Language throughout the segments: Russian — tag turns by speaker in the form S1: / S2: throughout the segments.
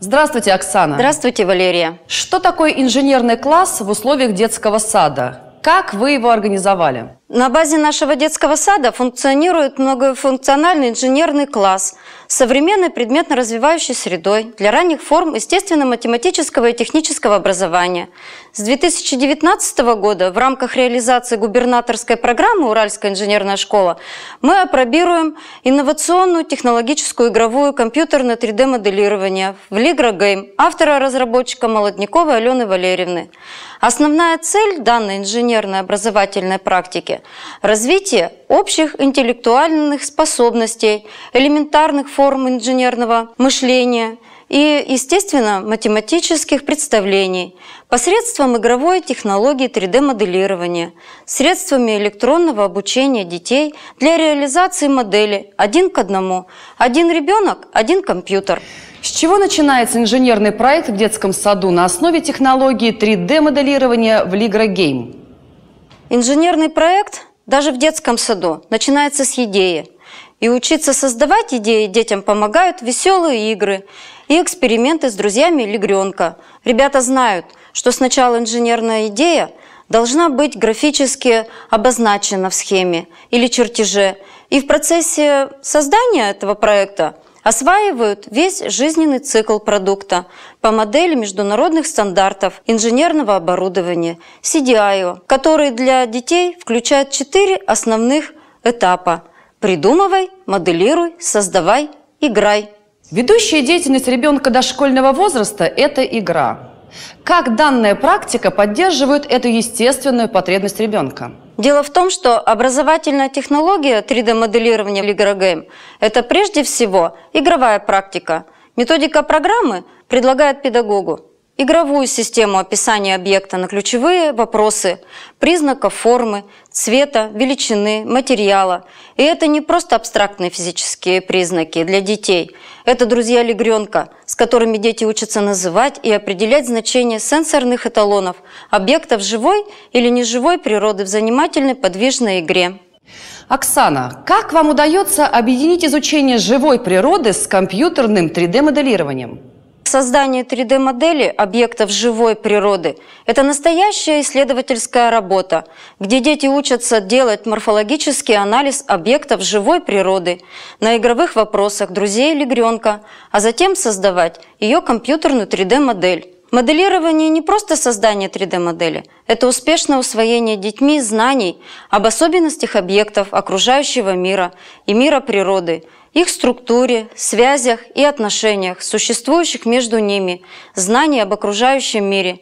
S1: Здравствуйте, Оксана. Здравствуйте, Валерия. Что такое инженерный класс в условиях детского сада? Как вы его организовали? На базе нашего детского сада функционирует многофункциональный инженерный класс – современной предметно-развивающей средой для ранних форм естественно-математического и технического образования. С 2019 года в рамках реализации губернаторской программы «Уральская инженерная школа» мы опробируем инновационную технологическую игровую компьютерное 3D-моделирование в Ligra гейм автора-разработчика Молодниковой Алены Валерьевны. Основная цель данной инженерной образовательной практики – развитие общих интеллектуальных способностей, элементарных форм инженерного мышления и, естественно, математических представлений посредством игровой технологии 3D-моделирования, средствами электронного обучения детей для реализации модели один к одному. Один ребенок, один компьютер. С чего начинается инженерный проект в детском саду на основе технологии 3D-моделирования в лигра-гейм? Инженерный проект даже в детском саду начинается с идеи – и учиться создавать идеи детям помогают веселые игры и эксперименты с друзьями Легренка. Ребята знают, что сначала инженерная идея должна быть графически обозначена в схеме или чертеже, и в процессе создания этого проекта осваивают весь жизненный цикл продукта по модели международных стандартов инженерного оборудования CDIO, который для детей включает четыре основных этапа Придумывай, моделируй, создавай, играй. Ведущая деятельность ребенка дошкольного возраста – это игра. Как данная практика поддерживает эту естественную потребность ребенка? Дело в том, что образовательная технология 3D-моделирования или игрогейм – это прежде всего игровая практика. Методика программы предлагает педагогу игровую систему описания объекта на ключевые вопросы признаков формы, цвета, величины, материала. И это не просто абстрактные физические признаки для детей. Это друзья легренка, с которыми дети учатся называть и определять значение сенсорных эталонов, объектов живой или неживой природы в занимательной подвижной игре. Оксана, как вам удается объединить изучение живой природы с компьютерным 3D-моделированием? Создание 3D-модели объектов живой природы – это настоящая исследовательская работа, где дети учатся делать морфологический анализ объектов живой природы на игровых вопросах друзей или гренка, а затем создавать ее компьютерную 3D-модель. Моделирование не просто создание 3D-модели, это успешное усвоение детьми знаний об особенностях объектов окружающего мира и мира природы, их структуре, связях и отношениях, существующих между ними, знаний об окружающем мире,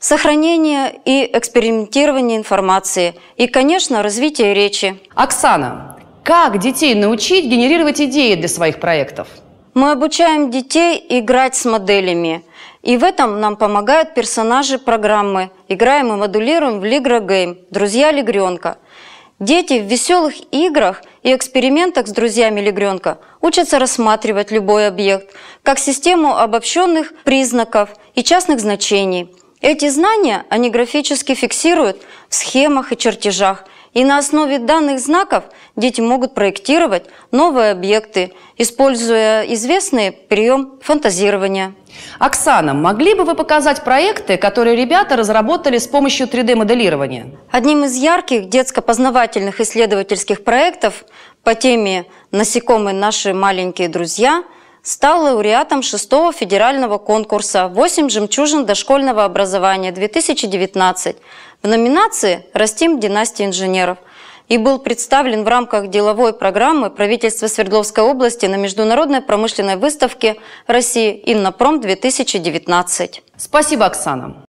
S1: сохранение и экспериментирование информации и, конечно, развитие речи. Оксана, как детей научить генерировать идеи для своих проектов? Мы обучаем детей играть с моделями – и в этом нам помогают персонажи программы. Играем и модулируем в Лигра Гейм, друзья Лигренка. Дети в веселых играх и экспериментах с друзьями Лигренка учатся рассматривать любой объект как систему обобщенных признаков и частных значений. Эти знания они графически фиксируют в схемах и чертежах – и на основе данных знаков дети могут проектировать новые объекты, используя известный прием фантазирования. Оксана, могли бы вы показать проекты, которые ребята разработали с помощью 3D-моделирования? Одним из ярких детско-познавательных исследовательских проектов по теме «Насекомые – наши маленькие друзья» стал лауреатом шестого федерального конкурса «Восемь жемчужин дошкольного образования 2019» в номинации «Растим династии инженеров» и был представлен в рамках деловой программы правительства Свердловской области на Международной промышленной выставке России «Иннопром-2019». Спасибо, Оксана.